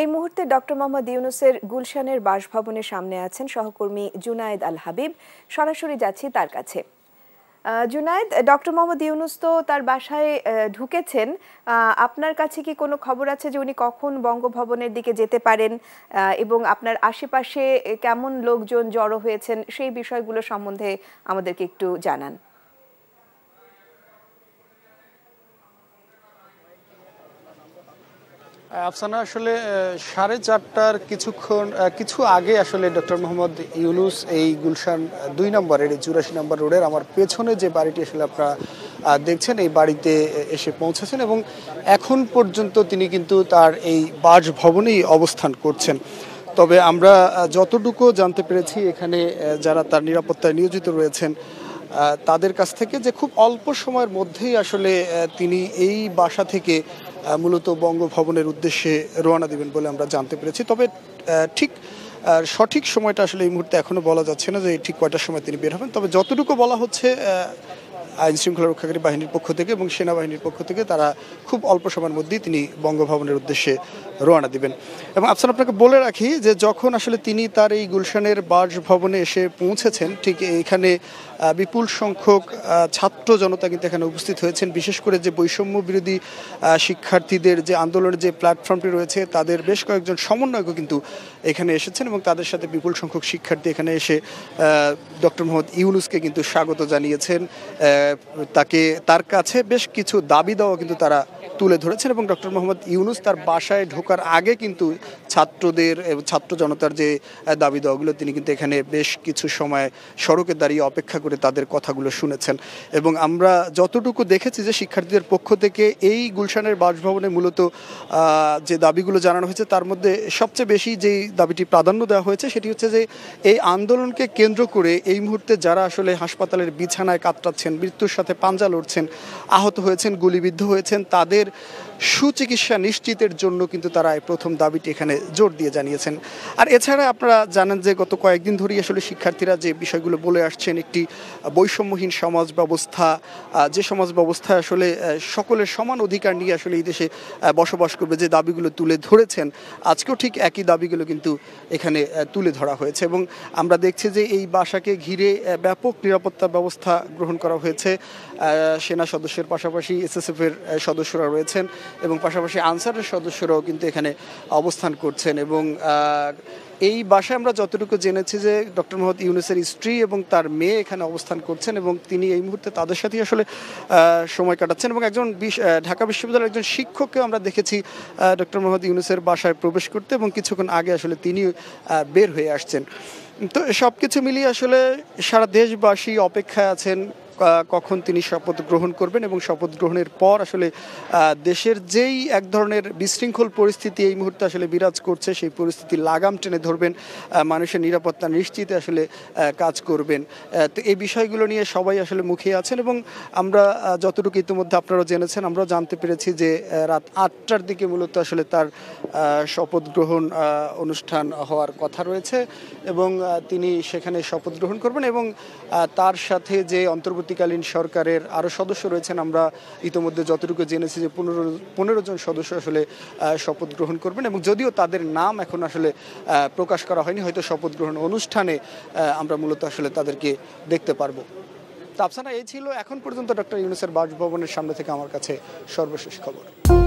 এই মুহূর্তে ডক্টর মোহাম্মদ ইউনুসের গুলশানের বাসভবনের সামনে আছেন সহকর্মী জুনায়েদ আল হাবিব সরাসরি যাচ্ছি তার কাছে জুনায়েদ ডক্টর মোহাম্মদ ইউনুস তো তার বাসায় ঢুকেছেন আপনার কাছে কি কোনো খবর আছে যে উনি কখন বঙ্গভবনের দিকে যেতে পারেন এবং আপনার আশেপাশে কেমন লোকজন জড়ো হয়েছেন সেই বিষয়গুলো সম্বন্ধে আমাদেরকে একটু জানান আফসানা আসলে সাড়ে চারটার কিছুক্ষণ কিছু আগে আসলে ডক্টর মোহাম্মদ ইউনুস এই গুলশান দুই নম্বরের এই চুরাশি নম্বর রোডের আমার পেছনে যে বাড়িটি আসলে আপনারা দেখছেন এই বাড়িতে এসে পৌঁছেছেন এবং এখন পর্যন্ত তিনি কিন্তু তার এই বাসভবনেই অবস্থান করছেন তবে আমরা যতটুকু জানতে পেরেছি এখানে যারা তার নিরাপত্তায় নিয়োজিত রয়েছেন তাদের কাছ থেকে যে খুব অল্প সময়ের মধ্যেই আসলে তিনি এই বাসা থেকে মূলত বঙ্গভবনের উদ্দেশ্যে রওনা দেবেন বলে আমরা জানতে পেরেছি তবে ঠিক সঠিক সময়টা আসলে এই মুহূর্তে এখনও বলা যাচ্ছে না যে ঠিক কয়টার সময় তিনি বের হবেন তবে যতটুকু বলা হচ্ছে আইন শৃঙ্খলা রক্ষাকারী বাহিনীর পক্ষ থেকে এবং সেনাবাহিনীর পক্ষ থেকে তারা খুব অল্প সময়ের মধ্যেই তিনি বঙ্গভবনের উদ্দেশ্যে রোয়ানা দিবেন এবং আফসান আপনাকে বলে রাখি যে যখন আসলে তিনি তার এই গুলশানের বাসভবনে এসে পৌঁছেছেন ঠিক এখানে বিপুল সংখ্যক ছাত্র জনতা কিন্তু এখানে উপস্থিত হয়েছেন বিশেষ করে যে বৈষম্য বিরোধী শিক্ষার্থীদের যে আন্দোলনের যে প্ল্যাটফর্মটি রয়েছে তাদের বেশ কয়েকজন সমন্বয়কও কিন্তু এখানে এসেছেন এবং তাদের সাথে বিপুল সংখ্যক শিক্ষার্থী এখানে এসে ডক্টর মোহাম্মদ ইউনুসকে কিন্তু স্বাগত জানিয়েছেন তাকে তার কাছে বেশ কিছু দাবি দেওয়া কিন্তু তারা তুলে ধরেছেন এবং ডক্টর মোহাম্মদ ইউনুস তার বাসায় ঢোকার আগে কিন্তু ছাত্রদের ছাত্র জনতার যে দাবি দেওয়াগুলো তিনি কিন্তু এখানে বেশ কিছু সময় সড়কে দাঁড়িয়ে অপেক্ষা করে তাদের কথাগুলো শুনেছেন এবং আমরা যতটুকু দেখেছি যে শিক্ষার্থীদের পক্ষ থেকে এই গুলশানের বাসভবনে মূলত যে দাবিগুলো জানানো হয়েছে তার মধ্যে সবচেয়ে বেশি যেই দাবিটি প্রাধান্য দেওয়া হয়েছে সেটি হচ্ছে যে এই আন্দোলনকে কেন্দ্র করে এই মুহূর্তে যারা আসলে হাসপাতালের বিছানায় কাতরাচ্ছেন মৃত্যুর সাথে পাঞ্জা লড়ছেন আহত হয়েছেন গুলিবিদ্ধ হয়েছেন তাদের সুচিকিৎসা নিশ্চিতের জন্য কিন্তু তারা প্রথম দাবিটি এখানে জোর দিয়ে জানিয়েছেন আর এছাড়া আপনারা জানেন যে গত কয়েকদিন ধরেই আসলে শিক্ষার্থীরা যে বিষয়গুলো বলে আসছেন একটি বৈষম্যহীন সমাজ ব্যবস্থা যে সমাজ ব্যবস্থায় আসলে সকলের সমান অধিকার নিয়ে আসলে এই দেশে বসবাস করবে যে দাবিগুলো তুলে ধরেছেন আজকেও ঠিক একই দাবিগুলো কিন্তু এখানে তুলে ধরা হয়েছে এবং আমরা দেখছি যে এই বাসাকে ঘিরে ব্যাপক নিরাপত্তা ব্যবস্থা গ্রহণ করা হয়েছে সেনা সদস্যের পাশাপাশি এসএসএফের সদস্যরা রয়েছেন এবং পাশাপাশি আনসারের সদস্যরাও কিন্তু এখানে অবস্থান করছেন এবং এই বাসায় আমরা যতটুকু জেনেছি যে ডক্টর মোহাম্মদ ইউনুসের স্ত্রী এবং তার মেয়ে এখানে অবস্থান করছেন এবং তিনি এই মুহূর্তে তাদের সাথেই আসলে সময় কাটাচ্ছেন এবং একজন ঢাকা বিশ্ববিদ্যালয়ের একজন শিক্ষককেও আমরা দেখেছি ডক্টর মোহাম্মদ ইউনুসের বাসায় প্রবেশ করতে এবং কিছুক্ষণ আগে আসলে তিনি বের হয়ে আসছেন তো সব কিছু মিলিয়ে আসলে সারা দেশবাসী অপেক্ষায় আছেন কখন তিনি শপথ গ্রহণ করবেন এবং শপথ গ্রহণের পর আসলে দেশের যেই এক ধরনের বিশৃঙ্খল পরিস্থিতি এই মুহূর্তে আসলে বিরাজ করছে সেই পরিস্থিতি লাগাম টেনে ধরবেন মানুষের নিরাপত্তা নিশ্চিতে আসলে কাজ করবেন তো এই বিষয়গুলো নিয়ে সবাই আসলে মুখিয়ে আছেন এবং আমরা যতটুকু ইতিমধ্যে আপনারা জেনেছেন আমরা জানতে পেরেছি যে রাত আটটার দিকে মূলত আসলে তার শপথ গ্রহণ অনুষ্ঠান হওয়ার কথা রয়েছে এবং তিনি সেখানে শপথ গ্রহণ করবেন এবং তার সাথে যে অন্তর্বর্তী পরবর্তীকালীন সরকারের আরও সদস্য রয়েছেন আমরা ইতোমধ্যে যতটুকু জেনেছি যে পনেরো পনেরো জন সদস্য আসলে শপথ গ্রহণ করবেন এবং যদিও তাদের নাম এখন আসলে প্রকাশ করা হয়নি হয়তো শপথ গ্রহণ অনুষ্ঠানে আমরা মূলত আসলে তাদেরকে দেখতে পারবো তাপসানা এই ছিল এখন পর্যন্ত ডক্টর ইউনুসের বাসভবনের সামনে থেকে আমার কাছে সর্বশেষ খবর